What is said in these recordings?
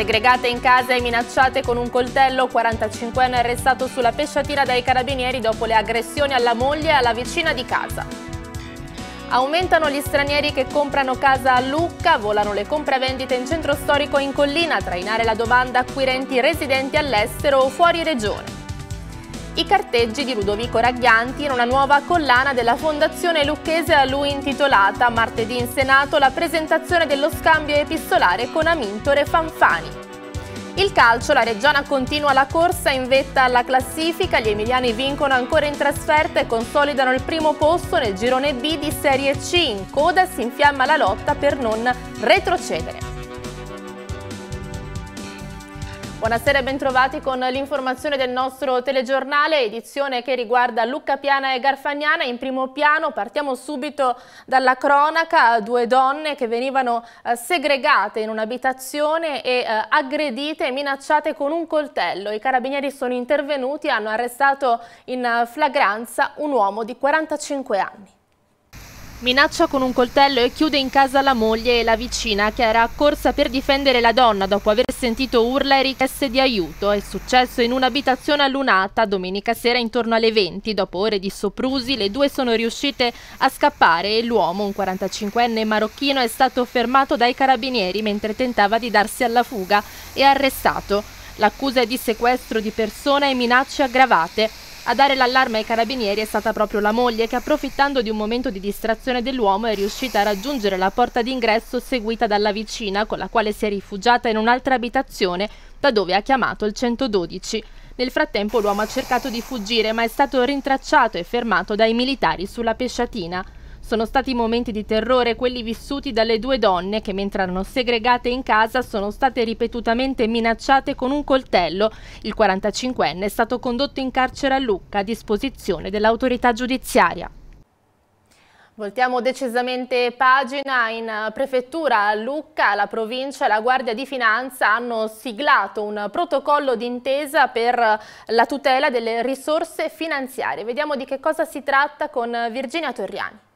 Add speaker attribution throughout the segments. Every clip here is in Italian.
Speaker 1: Segregate in casa e minacciate con un coltello, 45enne arrestato sulla pesciatina dai carabinieri dopo le aggressioni alla moglie e alla vicina di casa. Aumentano gli stranieri che comprano casa a Lucca, volano le compravendite in centro storico in collina, trainare la domanda acquirenti residenti all'estero o fuori regione i carteggi di Ludovico Ragghianti in una nuova collana della Fondazione Lucchese a lui intitolata martedì in Senato la presentazione dello scambio epistolare con Amintore Fanfani. Il calcio, la Reggiana continua la corsa in vetta alla classifica, gli emiliani vincono ancora in trasferta e consolidano il primo posto nel girone B di Serie C, in coda si infiamma la lotta per non retrocedere. Buonasera e bentrovati con l'informazione del nostro telegiornale, edizione che riguarda Lucca Piana e Garfagnana. In primo piano partiamo subito dalla cronaca, due donne che venivano eh, segregate in un'abitazione e eh, aggredite e minacciate con un coltello. I carabinieri sono intervenuti e hanno arrestato in eh, flagranza un uomo di 45 anni. Minaccia con un coltello e chiude in casa la moglie e la vicina che era accorsa per difendere la donna dopo aver sentito urla e richieste di aiuto. È successo in un'abitazione a Lunata domenica sera intorno alle 20. Dopo ore di soprusi le due sono riuscite a scappare e l'uomo, un 45enne marocchino, è stato fermato dai carabinieri mentre tentava di darsi alla fuga e arrestato. L'accusa è di sequestro di persona e minacce aggravate. A dare l'allarme ai carabinieri è stata proprio la moglie che approfittando di un momento di distrazione dell'uomo è riuscita a raggiungere la porta d'ingresso seguita dalla vicina con la quale si è rifugiata in un'altra abitazione da dove ha chiamato il 112. Nel frattempo l'uomo ha cercato di fuggire ma è stato rintracciato e fermato dai militari sulla pesciatina. Sono stati momenti di terrore quelli vissuti dalle due donne che mentre erano segregate in casa sono state ripetutamente minacciate con un coltello. Il 45enne è stato condotto in carcere a Lucca a disposizione dell'autorità giudiziaria. Voltiamo decisamente pagina. In prefettura a Lucca, la provincia e la Guardia di Finanza hanno siglato un protocollo d'intesa per la tutela delle risorse finanziarie. Vediamo di che cosa si tratta con Virginia Torriani.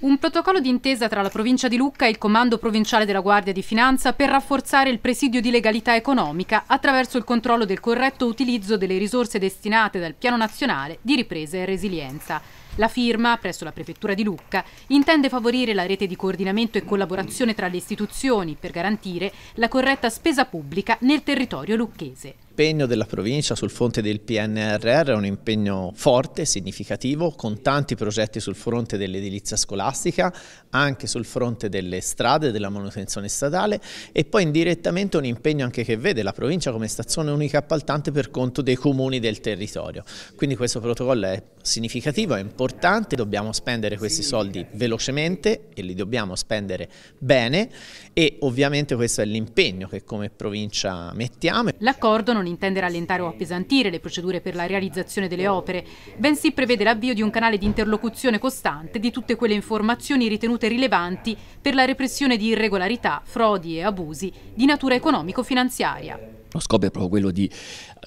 Speaker 2: Un protocollo d'intesa tra la provincia di Lucca e il comando provinciale della Guardia di Finanza per rafforzare il presidio di legalità economica attraverso il controllo del corretto utilizzo delle risorse destinate dal Piano Nazionale di Ripresa e Resilienza. La firma, presso la Prefettura di Lucca, intende favorire la rete di coordinamento e collaborazione tra le istituzioni per garantire la corretta spesa pubblica nel territorio lucchese
Speaker 3: l'impegno della provincia sul fronte del PNRR è un impegno forte, significativo, con tanti progetti sul fronte dell'edilizia scolastica, anche sul fronte delle strade, della manutenzione stradale e poi indirettamente un impegno anche che vede la provincia come stazione unica appaltante per conto dei comuni del territorio. Quindi questo protocollo è significativo, è importante, dobbiamo spendere questi soldi velocemente e li dobbiamo spendere bene e ovviamente questo è l'impegno che come provincia
Speaker 2: mettiamo. L'accordo non intende rallentare o appesantire le procedure per la realizzazione delle opere, bensì prevede l'avvio di un canale di interlocuzione costante di tutte quelle informazioni ritenute rilevanti per la repressione di irregolarità, frodi e abusi di natura economico-finanziaria.
Speaker 4: Lo scopo è proprio quello di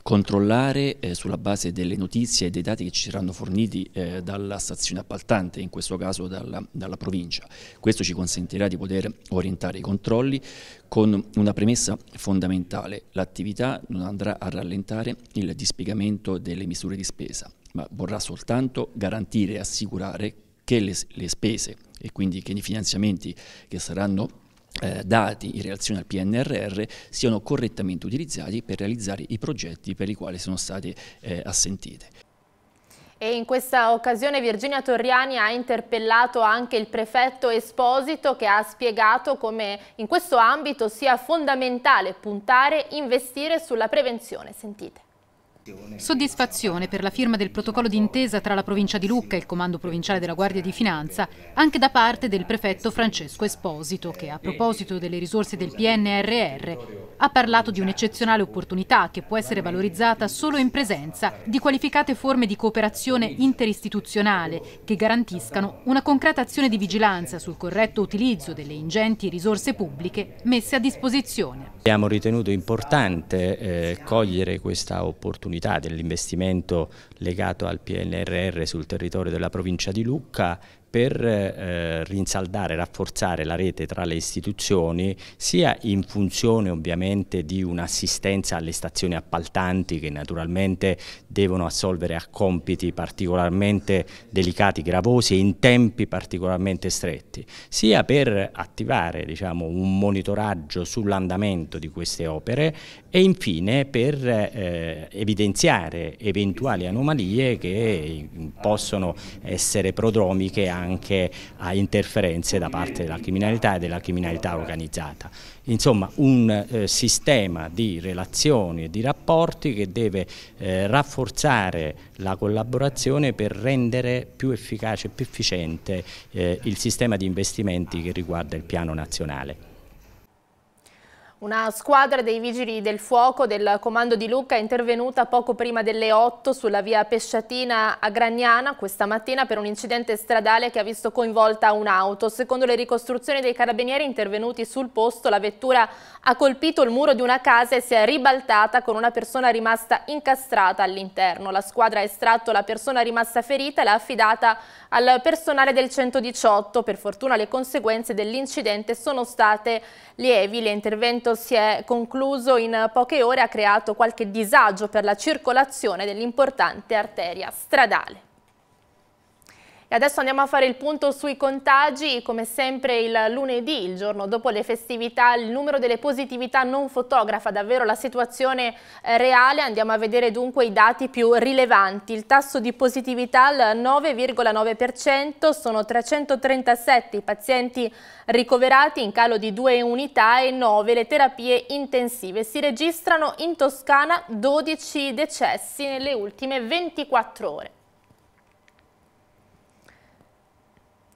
Speaker 4: controllare eh, sulla base delle notizie e dei dati che ci saranno forniti eh, dalla stazione appaltante, in questo caso dalla, dalla, provincia. Questo ci consentirà di poter orientare i controlli con una premessa fondamentale. L'attività non andrà a rallentare il dispiegamento delle misure di spesa, ma vorrà soltanto garantire e assicurare che le, le spese e quindi che i finanziamenti che saranno eh, dati in relazione al PNRR siano correttamente utilizzati per realizzare i progetti per i quali sono state eh, assentite.
Speaker 1: E in questa occasione Virginia Torriani ha interpellato anche il prefetto Esposito che ha spiegato come in questo ambito sia fondamentale puntare, investire sulla prevenzione. Sentite.
Speaker 2: Soddisfazione per la firma del protocollo d'intesa tra la provincia di Lucca e il comando provinciale della Guardia di Finanza, anche da parte del prefetto Francesco Esposito, che a proposito delle risorse del PNRR ha parlato di un'eccezionale opportunità che può essere valorizzata solo in presenza di qualificate forme di cooperazione interistituzionale che garantiscano una concreta azione di vigilanza sul corretto utilizzo delle ingenti risorse pubbliche messe a disposizione.
Speaker 4: Abbiamo ritenuto importante eh, cogliere questa opportunità dell'opportunità dell'investimento legato al PNRR sul territorio della provincia di Lucca per eh, rinsaldare, rafforzare la rete tra le istituzioni sia in funzione ovviamente di un'assistenza alle stazioni appaltanti che naturalmente devono assolvere a compiti particolarmente delicati, gravosi e in tempi particolarmente stretti, sia per attivare diciamo, un monitoraggio sull'andamento di queste opere e infine per eh, evidenziare eventuali anomalie che eh, possono essere prodromiche anche anche a interferenze da parte della criminalità e della criminalità organizzata. Insomma un eh, sistema di relazioni e di rapporti che deve eh, rafforzare la collaborazione per rendere più efficace e più efficiente eh, il sistema di investimenti che riguarda il piano nazionale.
Speaker 1: Una squadra dei vigili del fuoco del comando di Lucca è intervenuta poco prima delle 8 sulla via Pesciatina a Gragnana questa mattina per un incidente stradale che ha visto coinvolta un'auto. Secondo le ricostruzioni dei carabinieri intervenuti sul posto, la vettura ha colpito il muro di una casa e si è ribaltata con una persona rimasta incastrata all'interno. La squadra ha estratto la persona rimasta ferita e l'ha affidata al personale del 118. Per fortuna le conseguenze dell'incidente sono state lievi. L'intervento evento si è concluso in poche ore ha creato qualche disagio per la circolazione dell'importante arteria stradale. E adesso andiamo a fare il punto sui contagi, come sempre il lunedì, il giorno dopo le festività, il numero delle positività non fotografa davvero la situazione eh, reale, andiamo a vedere dunque i dati più rilevanti, il tasso di positività al 9,9%, sono 337 i pazienti ricoverati in calo di 2 unità e 9 le terapie intensive, si registrano in Toscana 12 decessi nelle ultime 24 ore.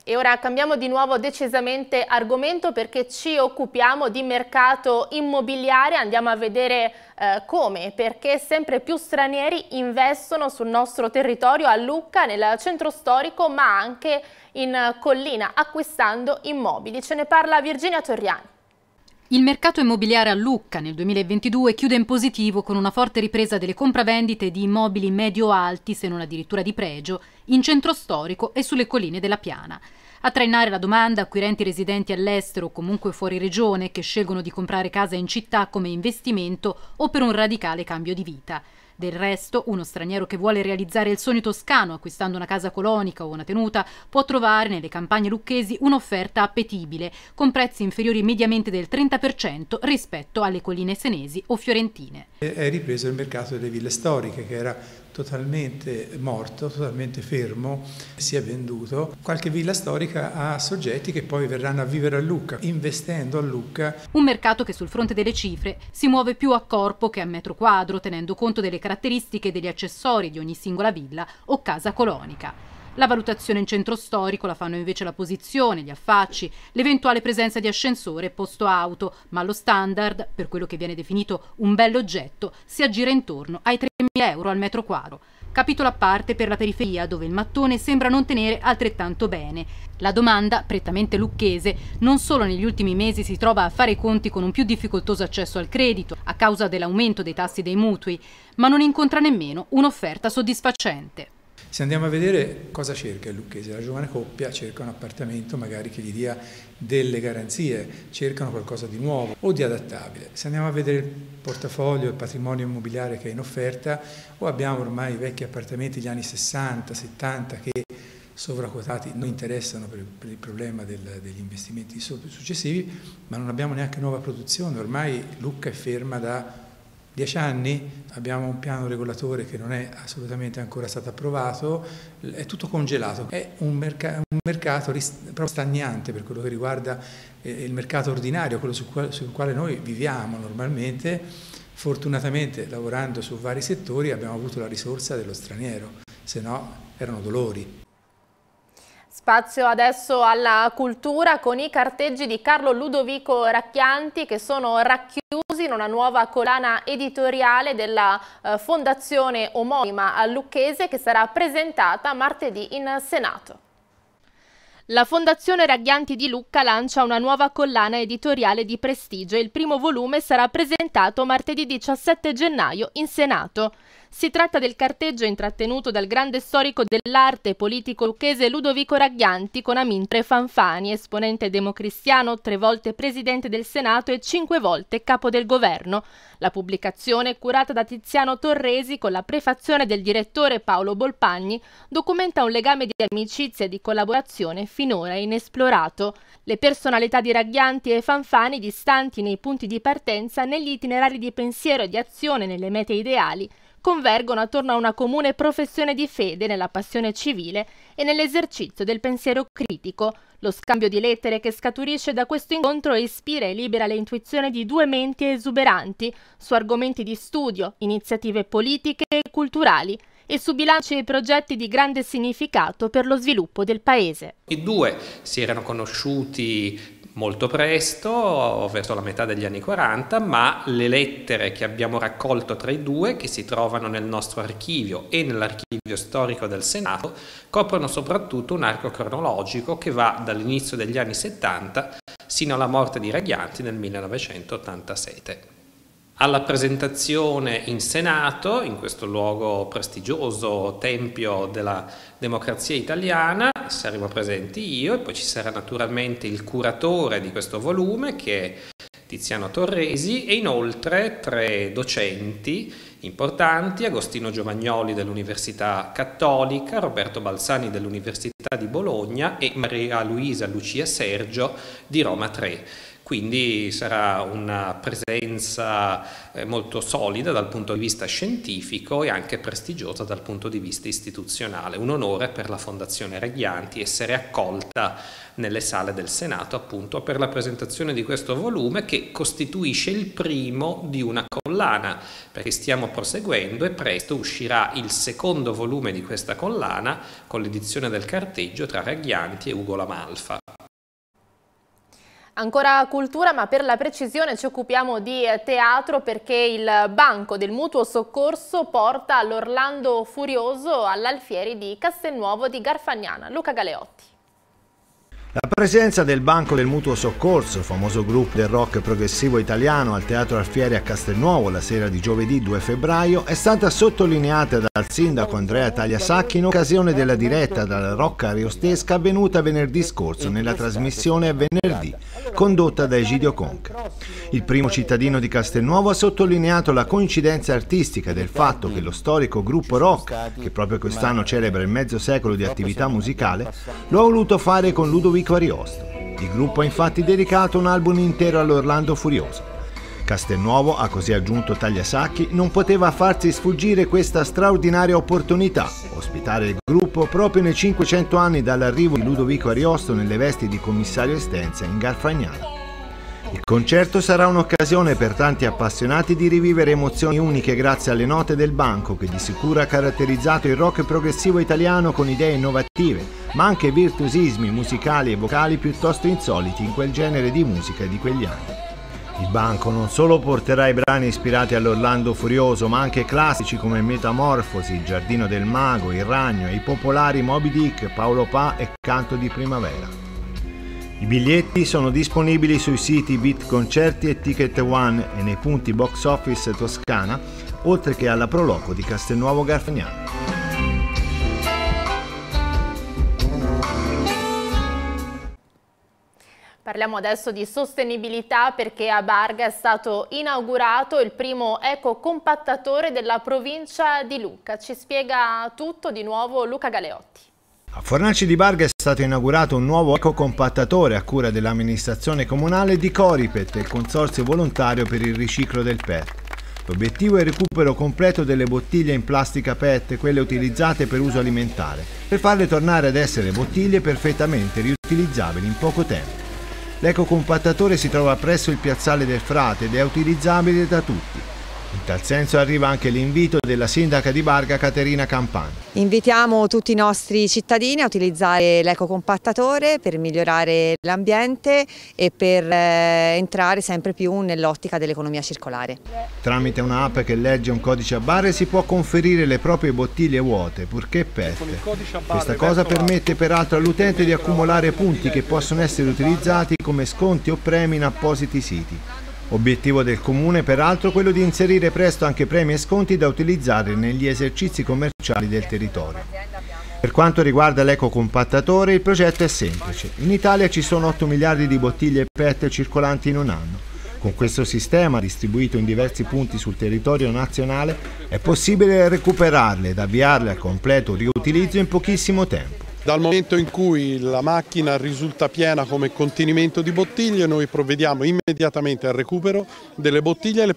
Speaker 1: E ora cambiamo di nuovo decisamente argomento perché ci occupiamo di mercato immobiliare, andiamo a vedere eh, come, perché sempre più stranieri investono sul nostro territorio a Lucca, nel centro storico, ma anche in collina, acquistando immobili. Ce ne parla Virginia Torriani.
Speaker 2: Il mercato immobiliare a Lucca nel 2022 chiude in positivo con una forte ripresa delle compravendite di immobili medio-alti, se non addirittura di pregio, in centro storico e sulle colline della Piana. A trainare la domanda, acquirenti residenti all'estero o comunque fuori regione che scelgono di comprare casa in città come investimento o per un radicale cambio di vita. Del resto, uno straniero che vuole realizzare il sogno toscano acquistando una casa colonica o una tenuta può trovare nelle campagne lucchesi un'offerta appetibile, con prezzi inferiori mediamente del 30% rispetto alle colline senesi o fiorentine.
Speaker 5: È ripreso il mercato delle ville storiche, che era totalmente morto, totalmente fermo, si è venduto. Qualche villa storica a soggetti che poi verranno a vivere a Lucca, investendo a Lucca.
Speaker 2: Un mercato che sul fronte delle cifre si muove più a corpo che a metro quadro, tenendo conto delle caratteristiche degli accessori di ogni singola villa o casa colonica. La valutazione in centro storico la fanno invece la posizione, gli affacci, l'eventuale presenza di ascensore e posto auto, ma lo standard, per quello che viene definito un bel oggetto, si aggira intorno ai tre euro al metro quadro, capitolo a parte per la periferia dove il mattone sembra non tenere altrettanto bene. La domanda, prettamente lucchese, non solo negli ultimi mesi si trova a fare i conti con un più difficoltoso accesso al credito a causa dell'aumento dei tassi dei mutui, ma non incontra nemmeno un'offerta soddisfacente.
Speaker 5: Se andiamo a vedere cosa cerca il lucchese, la giovane coppia cerca un appartamento magari che gli dia delle garanzie, cercano qualcosa di nuovo o di adattabile. Se andiamo a vedere il portafoglio, il patrimonio immobiliare che è in offerta, o abbiamo ormai vecchi appartamenti degli anni 60, 70 che sovraquotati non interessano per, per il problema del, degli investimenti successivi, ma non abbiamo neanche nuova produzione, ormai Lucca è ferma da dieci anni, abbiamo un piano regolatore che non è assolutamente ancora stato approvato, è tutto congelato, è un, merc un mercato proprio stagnante per quello che riguarda eh, il mercato ordinario, quello sul quale, sul quale noi viviamo normalmente, fortunatamente lavorando su vari settori abbiamo avuto la risorsa dello straniero, se no erano dolori.
Speaker 1: Spazio adesso alla cultura con i carteggi di Carlo Ludovico Racchianti che sono racchiusi in una nuova collana editoriale della eh, fondazione omonima a Lucchese che sarà presentata martedì in Senato. La Fondazione Raghianti di Lucca lancia una nuova collana editoriale di prestigio e il primo volume sarà presentato martedì 17 gennaio in Senato. Si tratta del carteggio intrattenuto dal grande storico dell'arte politico lucchese Ludovico Raghianti con Amintre Fanfani, esponente democristiano, tre volte presidente del Senato e cinque volte capo del governo. La pubblicazione, curata da Tiziano Torresi con la prefazione del direttore Paolo Bolpagni, documenta un legame di amicizia e di collaborazione finora inesplorato, le personalità diraglianti e fanfani distanti nei punti di partenza, negli itinerari di pensiero e di azione, nelle mete ideali, convergono attorno a una comune professione di fede nella passione civile e nell'esercizio del pensiero critico. Lo scambio di lettere che scaturisce da questo incontro ispira e libera le intuizioni di due menti esuberanti su argomenti di studio, iniziative politiche e culturali e su bilanci e progetti di grande significato per lo sviluppo del Paese.
Speaker 6: I due si erano conosciuti molto presto, verso la metà degli anni 40, ma le lettere che abbiamo raccolto tra i due, che si trovano nel nostro archivio e nell'archivio storico del Senato, coprono soprattutto un arco cronologico che va dall'inizio degli anni 70 sino alla morte di Ragghianti nel 1987 alla presentazione in Senato, in questo luogo prestigioso, tempio della democrazia italiana, saremo presenti io e poi ci sarà naturalmente il curatore di questo volume che è Tiziano Torresi e inoltre tre docenti importanti, Agostino Giovagnoli dell'Università Cattolica, Roberto Balsani dell'Università di Bologna e Maria Luisa Lucia Sergio di Roma 3 quindi sarà una presenza eh, molto solida dal punto di vista scientifico e anche prestigiosa dal punto di vista istituzionale. Un onore per la Fondazione Reghianti essere accolta nelle sale del Senato appunto per la presentazione di questo volume che costituisce il primo di una collana perché stiamo proseguendo e presto uscirà il secondo volume di questa collana con l'edizione del carteggio tra Reghianti e Ugo Lamalfa.
Speaker 1: Ancora cultura, ma per la precisione ci occupiamo di teatro perché il banco del mutuo soccorso porta l'Orlando Furioso all'Alfieri di Castelnuovo di Garfagnana. Luca Galeotti.
Speaker 7: La presenza del Banco del Mutuo Soccorso, famoso gruppo del rock progressivo italiano al Teatro Alfieri a Castelnuovo la sera di giovedì 2 febbraio, è stata sottolineata dal sindaco Andrea Tagliasacchi in occasione della diretta dalla Rocca Ariostesca avvenuta venerdì scorso nella trasmissione Venerdì condotta da Egidio Conca. Il primo cittadino di Castelnuovo ha sottolineato la coincidenza artistica del fatto che lo storico gruppo rock, che proprio quest'anno celebra il mezzo secolo di attività musicale, lo ha voluto fare con Ludovico Ariosto. Il gruppo ha infatti dedicato un album intero all'Orlando Furioso. Castelnuovo ha così aggiunto Tagliasacchi, non poteva farsi sfuggire questa straordinaria opportunità, ospitare il gruppo proprio nei 500 anni dall'arrivo di Ludovico Ariosto nelle vesti di commissario Estenza in Garfagnana. Il concerto sarà un'occasione per tanti appassionati di rivivere emozioni uniche grazie alle note del banco che di sicuro ha caratterizzato il rock progressivo italiano con idee innovative, ma anche virtuosismi musicali e vocali piuttosto insoliti in quel genere di musica di quegli anni. Il banco non solo porterà i brani ispirati all'Orlando Furioso, ma anche classici come Metamorfosi, Il Giardino del Mago, Il Ragno e i popolari Moby Dick, Paolo Pa e Canto di Primavera. I biglietti sono disponibili sui siti Beat Concerti e Ticket One e nei punti box office Toscana, oltre che alla Proloco di Castelnuovo Garfagnano.
Speaker 1: Parliamo adesso di sostenibilità perché a Barga è stato inaugurato il primo ecocompattatore della provincia di Lucca. Ci spiega tutto di nuovo Luca Galeotti.
Speaker 7: A Fornaci di Barga è stato inaugurato un nuovo ecocompattatore a cura dell'amministrazione comunale di Coripet e il Consorzio Volontario per il Riciclo del PET. L'obiettivo è il recupero completo delle bottiglie in plastica PET, quelle utilizzate per uso alimentare, per farle tornare ad essere bottiglie perfettamente riutilizzabili in poco tempo. L'ecocompattatore si trova presso il piazzale del Frate ed è utilizzabile da tutti. In tal senso arriva anche l'invito della sindaca di Barga Caterina Campani.
Speaker 1: Invitiamo tutti i nostri cittadini a utilizzare l'ecocompattatore per migliorare l'ambiente e per eh, entrare sempre più nell'ottica dell'economia circolare.
Speaker 7: Tramite un'app che legge un codice a barre si può conferire le proprie bottiglie vuote, purché peste. Questa cosa permette peraltro all'utente di accumulare punti che possono essere utilizzati come sconti o premi in appositi siti. Obiettivo del comune peraltro quello di inserire presto anche premi e sconti da utilizzare negli esercizi commerciali del territorio. Per quanto riguarda l'ecocompattatore il progetto è semplice. In Italia ci sono 8 miliardi di bottiglie PET circolanti in un anno. Con questo sistema, distribuito in diversi punti sul territorio nazionale, è possibile recuperarle ed avviarle al completo riutilizzo in pochissimo tempo.
Speaker 6: Dal momento in cui la macchina risulta piena come contenimento di bottiglie noi provvediamo immediatamente al recupero delle bottiglie e le,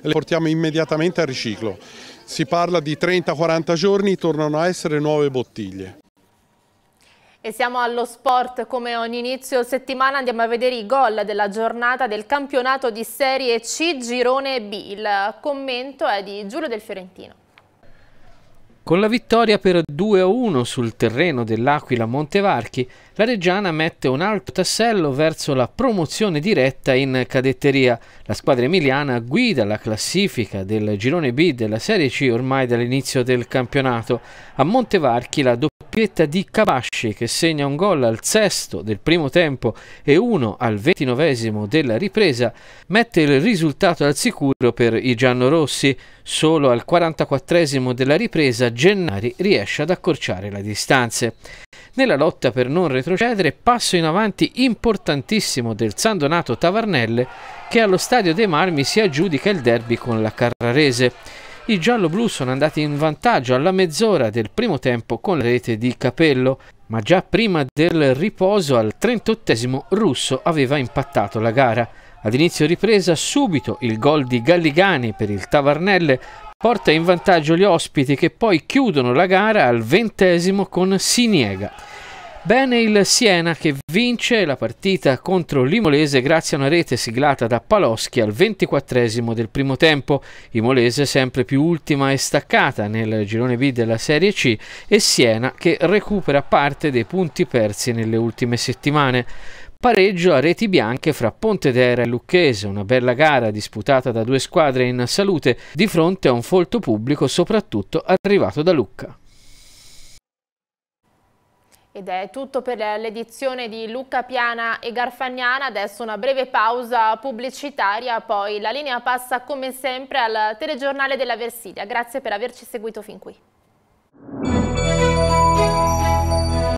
Speaker 6: le portiamo immediatamente al riciclo. Si parla di 30-40 giorni, tornano a essere nuove bottiglie.
Speaker 1: E siamo allo sport, come ogni inizio settimana andiamo a vedere i gol della giornata del campionato di Serie C Girone B. Il commento è di Giulio Del Fiorentino.
Speaker 3: Con la vittoria per 2-1 sul terreno dell'Aquila Montevarchi, la Reggiana mette un alto tassello verso la promozione diretta in cadetteria. La squadra emiliana guida la classifica del girone B della Serie C ormai dall'inizio del campionato. A Montevarchi la doppia doppietta di Kabashi che segna un gol al sesto del primo tempo e uno al ventinovesimo della ripresa, mette il risultato al sicuro per i giallorossi. Solo al 44 della ripresa Gennari riesce ad accorciare le distanze. Nella lotta per non retrocedere, passo in avanti importantissimo del San Donato Tavarnelle che allo Stadio dei Marmi si aggiudica il derby con la Carrarese. I gialloblu sono andati in vantaggio alla mezz'ora del primo tempo con la rete di Capello, ma già prima del riposo al 38 Russo aveva impattato la gara. Ad inizio ripresa subito il gol di Galligani per il Tavarnelle porta in vantaggio gli ospiti che poi chiudono la gara al ventesimo con Siniega. Bene il Siena che vince la partita contro l'Imolese grazie a una rete siglata da Paloschi al 24 del primo tempo. Imolese sempre più ultima e staccata nel girone B della Serie C e Siena che recupera parte dei punti persi nelle ultime settimane. Pareggio a reti bianche fra Pontedera e Lucchese, una bella gara disputata da due squadre in salute di fronte a un folto pubblico soprattutto arrivato da Lucca.
Speaker 1: Ed è tutto per l'edizione di Luca Piana e Garfagnana, adesso una breve pausa pubblicitaria, poi la linea passa come sempre al telegiornale della Versilia. Grazie per averci seguito fin qui.